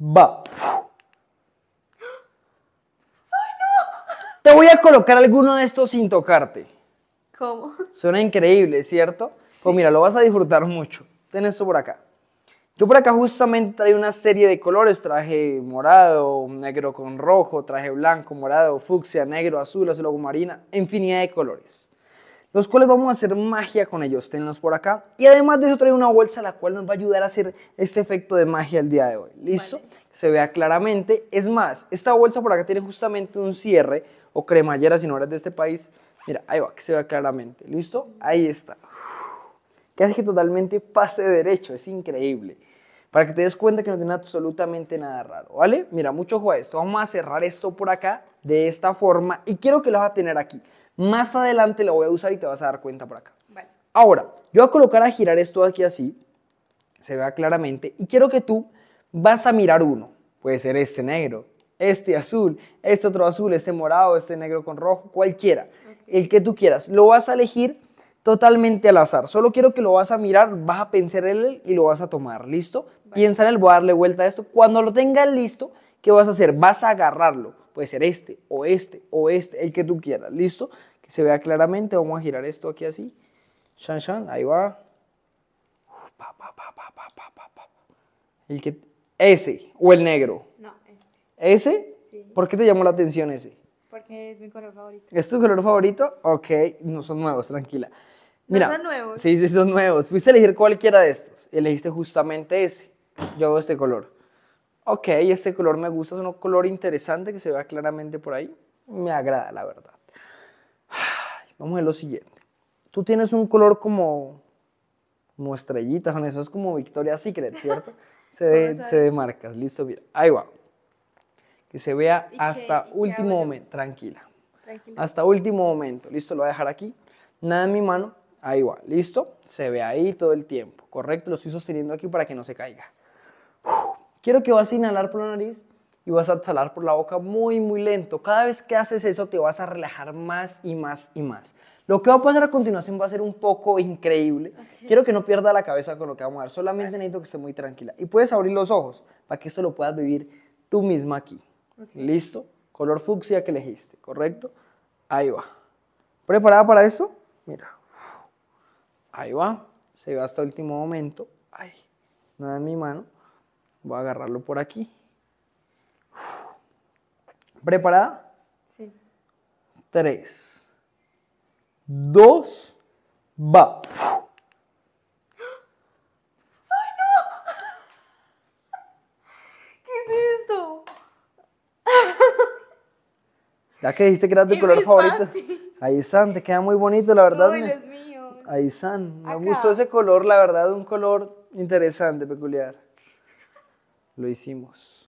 va. Te voy a colocar alguno de estos sin tocarte. ¿Cómo? Suena increíble, ¿cierto? Pues mira, lo vas a disfrutar mucho. Ten esto por acá. Yo por acá justamente traje una serie de colores, traje morado, negro con rojo, traje blanco, morado, fucsia, negro, azul, azul marina, infinidad de colores los cuales vamos a hacer magia con ellos, tenlos por acá. Y además de eso trae una bolsa la cual nos va a ayudar a hacer este efecto de magia el día de hoy. ¿Listo? Se vea claramente. Es más, esta bolsa por acá tiene justamente un cierre o cremallera si no eres de este país. Mira, ahí va, que se vea claramente. ¿Listo? Ahí está. Que hace que totalmente pase derecho, es increíble. Para que te des cuenta que no tiene absolutamente nada raro, ¿vale? Mira, mucho juego a esto. Vamos a cerrar esto por acá de esta forma y quiero que lo vas a tener aquí. Más adelante lo voy a usar y te vas a dar cuenta por acá. Ahora, yo voy a colocar a girar esto aquí así, se vea claramente, y quiero que tú vas a mirar uno. Puede ser este negro, este azul, este otro azul, este morado, este negro con rojo, cualquiera, el que tú quieras. Lo vas a elegir totalmente al azar. Solo quiero que lo vas a mirar, vas a pensar en él y lo vas a tomar. ¿Listo? Piensa en él, voy a darle vuelta a esto. Cuando lo tengas listo, ¿qué vas a hacer? Vas a agarrarlo. Puede ser este, o este, o este, el que tú quieras. ¿Listo? se vea claramente. Vamos a girar esto aquí así. Shan, shan, ahí va. El que, ese, o el negro. No, este. ese. ¿Ese? ¿Por qué te llamó la atención ese? Porque es mi color favorito. ¿Es tu color favorito? Ok, no son nuevos, tranquila. Mira, no son nuevos. Sí, sí, son nuevos. a elegir cualquiera de estos. Elegiste justamente ese. Yo hago este color. Ok, este color me gusta, es un color interesante que se vea claramente por ahí. Me agrada, la verdad. Vamos a ver lo siguiente. Tú tienes un color como, como estrellitas, eso es como Victoria's Secret, ¿cierto? se, de, demarcas, listo, mira. Ahí va. Que se vea hasta último momento, tranquila. Hasta último momento, listo, lo voy a dejar aquí. Nada en mi mano, ahí va, listo. Se ve ahí todo el tiempo, correcto, lo estoy sosteniendo aquí para que no se caiga. Quiero que vas a inhalar por la nariz y vas a exhalar por la boca muy, muy lento. Cada vez que haces eso te vas a relajar más y más y más. Lo que va a pasar a continuación va a ser un poco increíble. Quiero que no pierda la cabeza con lo que vamos a ver. Solamente necesito que esté muy tranquila. Y puedes abrir los ojos para que esto lo puedas vivir tú misma aquí. ¿Listo? Color fucsia que elegiste, ¿correcto? Ahí va. ¿Preparada para esto? Mira. Ahí va. Se va hasta el último momento. Ahí. Nada en mi mano. Voy a agarrarlo por aquí. ¿Preparada? Sí. Tres, dos, va. ¡Ay, no! ¿Qué es esto? Ya que dijiste que era tu color favorito. Ahí están, te queda muy bonito, la verdad. Ay, Dios mío. están. me gustó ese color, la verdad, un color interesante, peculiar. Lo hicimos.